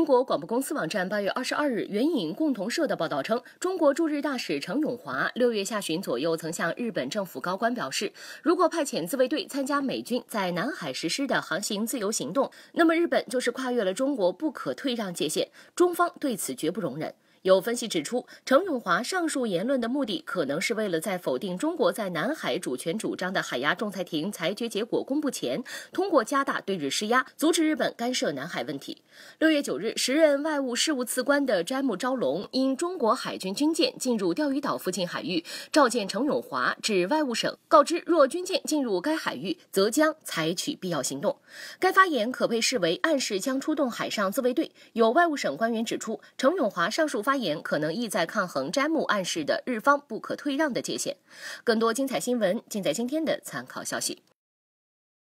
英国广播公司网站八月二十二日援引共同社的报道称，中国驻日大使程永华六月下旬左右曾向日本政府高官表示，如果派遣自卫队参加美军在南海实施的航行自由行动，那么日本就是跨越了中国不可退让界限，中方对此绝不容忍。有分析指出，程永华上述言论的目的可能是为了在否定中国在南海主权主张的海牙仲裁庭裁决结果公布前，通过加大对日施压，阻止日本干涉南海问题。六月九日，时任外务事务次官的斋木昭龙因中国海军军舰进入钓鱼岛附近海域，召见程永华至外务省，告知若军舰进入该海域，则将采取必要行动。该发言可被视为暗示将出动海上自卫队。有外务省官员指出，程永华上述发。发言可能意在抗衡詹姆暗示的日方不可退让的界限。更多精彩新闻，尽在今天的参考消息。